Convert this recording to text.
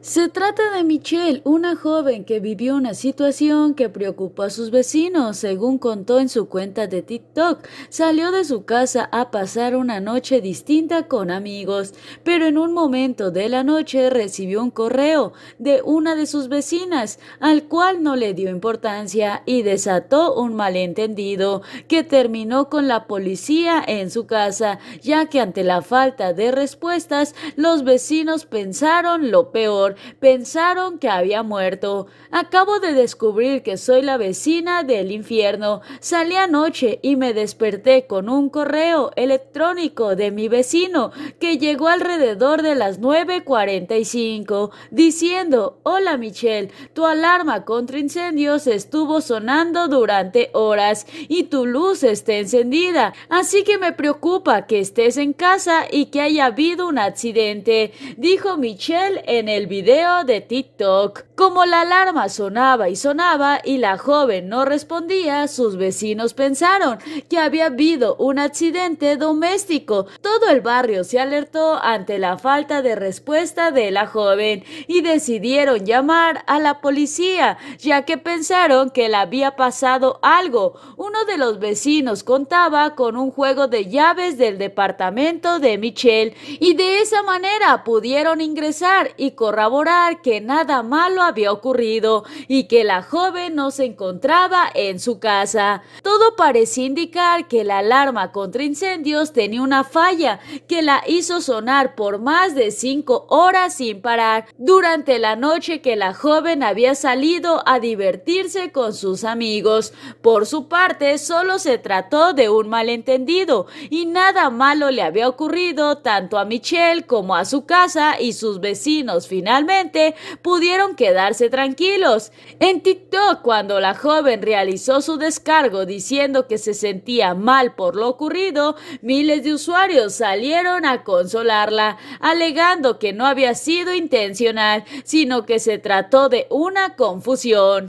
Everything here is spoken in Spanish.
Se trata de Michelle, una joven que vivió una situación que preocupó a sus vecinos, según contó en su cuenta de TikTok. Salió de su casa a pasar una noche distinta con amigos, pero en un momento de la noche recibió un correo de una de sus vecinas, al cual no le dio importancia y desató un malentendido que terminó con la policía en su casa, ya que ante la falta de respuestas los vecinos pensaron lo peor. Pensaron que había muerto. Acabo de descubrir que soy la vecina del infierno. Salí anoche y me desperté con un correo electrónico de mi vecino que llegó alrededor de las 9.45 diciendo, hola Michelle, tu alarma contra incendios estuvo sonando durante horas y tu luz está encendida, así que me preocupa que estés en casa y que haya habido un accidente, dijo Michelle en el video video de TikTok. Como la alarma sonaba y sonaba y la joven no respondía, sus vecinos pensaron que había habido un accidente doméstico. Todo el barrio se alertó ante la falta de respuesta de la joven y decidieron llamar a la policía, ya que pensaron que le había pasado algo. Uno de los vecinos contaba con un juego de llaves del departamento de Michelle y de esa manera pudieron ingresar y corroborar que nada malo había ocurrido y que la joven no se encontraba en su casa. Todo parecía indicar que la alarma contra incendios tenía una falla que la hizo sonar por más de cinco horas sin parar durante la noche que la joven había salido a divertirse con sus amigos. Por su parte, solo se trató de un malentendido y nada malo le había ocurrido tanto a Michelle como a su casa y sus vecinos finales pudieron quedarse tranquilos. En TikTok, cuando la joven realizó su descargo diciendo que se sentía mal por lo ocurrido, miles de usuarios salieron a consolarla, alegando que no había sido intencional, sino que se trató de una confusión.